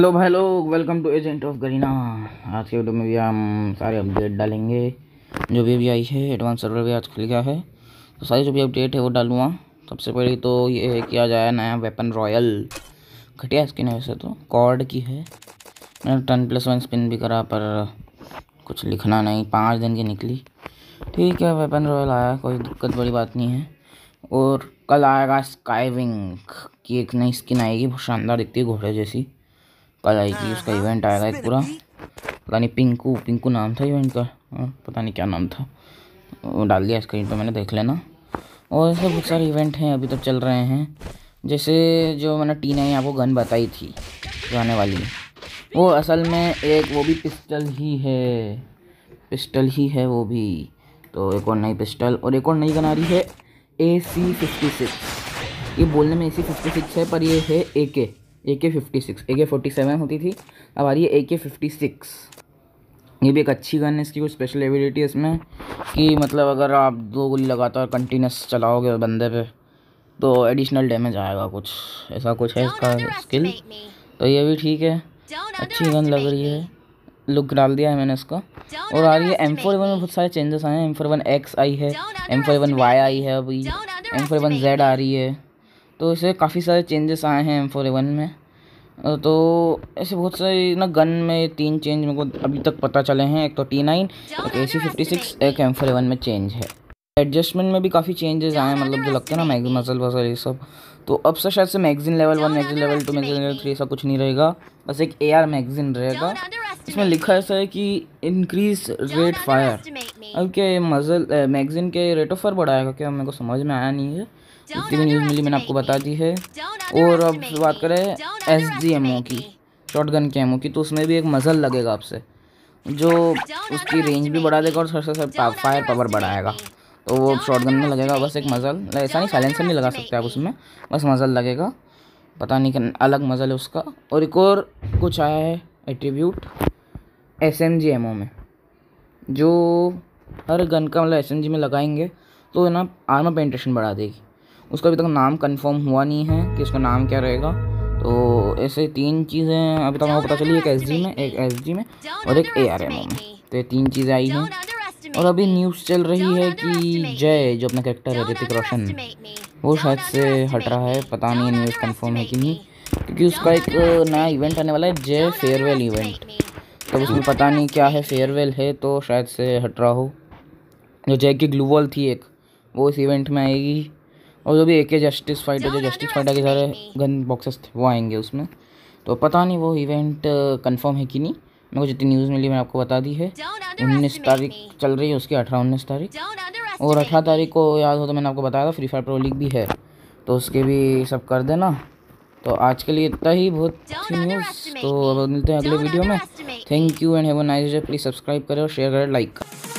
hello भाई लोग welcome to agent of Garena आज के वीडियो में भी हम सारे अपडेट डालेंगे जो भी अभी आई है एडवांस सर्वर भी आज खुल गया है तो सारी जो भी अपडेट है वो डालूँगा सबसे पहले तो ये है कि नया वेपन रॉयल घटिया स्किन है वैसे तो कॉर्ड की है मैंने टेन प्लस वन स्पिन भी करा पर कुछ लिखना नहीं पाँच दिन की निकली ठीक है वेपन रॉयल आया कोई दिक्कत बड़ी बात नहीं है और कल आएगा स्काई विंग की एक नई स्किन आएगी बहुत शानदार दिखती है घोड़े जैसी कल आएगी हाँ, उसका इवेंट हाँ, आएगा एक पूरा पता नहीं पिंकू पिंकू नाम था इवेंट का हाँ, पता नहीं क्या नाम था वो डाल दिया स्क्रीन पर मैंने देख लेना और ऐसे बहुत सारे इवेंट हैं अभी तक तो चल रहे हैं जैसे जो मैंने टीना ही आपको गन बताई थी जो आने वाली वो असल में एक वो भी पिस्टल ही है पिस्टल ही है वो भी तो एक और नई पिस्टल और एक और नई गन आ रही है ए सी फिफ्टी सिक्स ये बोलने में ए सी फिफ्टी सिक्स है पर ये है ए के ए के फिफ्टी सिक्स ए के फोर्टी सेवन होती थी अब आ रही है ए के फिफ्टी सिक्स ये भी एक अच्छी गन है इसकी कुछ स्पेशल एबिलिटी है इसमें कि मतलब अगर आप दो गोली लगातार कंटिन्यूस चलाओगे बंदे पे तो एडिशनल डैमेज आएगा कुछ ऐसा कुछ है इसका स्किल तो ये भी ठीक है अच्छी गन लग रही है लुक डाल दिया है मैंने इसका और आ रही है एम फोर वन में बहुत सारे चेंजेस आए हैं एम फोर वन एक्स आई है एम फोर वन वाई आई है अभी एम फोर वन जेड आ रही है तो इसे काफ़ी सारे चेंजेस आए हैं एम फोर एवन में तो ऐसे बहुत सारे ना गन में तीन चेंज मेरे को अभी तक पता चले हैं एक तो टी नाइन एक ए सी फिफ्टी सिक्स एक एम फोर एवन में चेंज है एडजस्टमेंट में भी काफ़ी चेंजेस आए हैं मतलब जो लगते हैं ना मैगजीन मसल वसल ये सब तो अब से शायद से magazine level one magazine level two magazine level three ऐसा कुछ नहीं रहेगा बस एक ए आर मैगजीन रहेगा इसमें लिखा ऐसा है कि इंक्रीज रेट फायर अब क्या ये मज़ल मैगज़ीन के रेट ऑफ फर बढ़ाएगा क्या मेरे को समझ में आया नहीं है इतनी भी न्यूज़ मिली मैंने आपको बता दी है और अब बात करें एस जी ओ की शॉर्ट गन के एमओ की तो उसमें भी एक मज़ल लगेगा आपसे जो उसकी रेंज भी बढ़ा देगा और सर सर फायर पावर बढ़ाएगा तो वो शॉर्ट गन में लगेगा बस एक मज़ल ऐसा नहीं साइलेंसर नहीं लगा सकते आप उसमें बस मज़ल लगेगा पता नहीं कि अलग मज़ल है उसका और एक और कुछ आया है attribute S M G M O में जो हर गन का मतलब एस में लगाएंगे तो ना आर्मर पेंटेशन बढ़ा देगी उसका अभी तक नाम कंफर्म हुआ नहीं है कि उसका नाम क्या रहेगा तो ऐसे तीन चीज़ें अभी तक हमें पता चली एक एस में एक एस में और एक ए आर एम में तो ये तीन चीज़ें आई हैं और अभी न्यूज़ चल रही है कि जय जो अपना करेक्टर है ऋतिक रोशन वो शायद से हट रहा है पता नहीं न्यूज़ कन्फर्म है कि नहीं क्योंकि उसका एक नया इवेंट आने वाला है जय फेयरवेल इवेंट तब उसमें पता नहीं क्या है फेयरवेल है तो शायद से हट रहा हो जो जैक की ग्लू थी एक वो इस इवेंट में आएगी और जो भी एक जस्टिस फाइटर जो जस्टिस फाइटर के सारे गन बॉक्सेस थे वो आएंगे उसमें तो पता नहीं वो इवेंट कंफर्म uh, है कि नहीं मेरे को जितनी न्यूज़ मिली मैंने आपको बता दी है उन्नीस तारीख चल रही है उसकी अठारह उन्नीस तारीख और अठारह तारीख को याद हो तो मैंने आपको बताया था फ्री फायर प्रो लीग भी है तो उसके भी सब कर देना तो आज के लिए इतना ही बहुत न्यूज़ तो मिलते हैं अगले वीडियो में thank you and have a nice day please subscribe करें और शेयर करें लाइक करें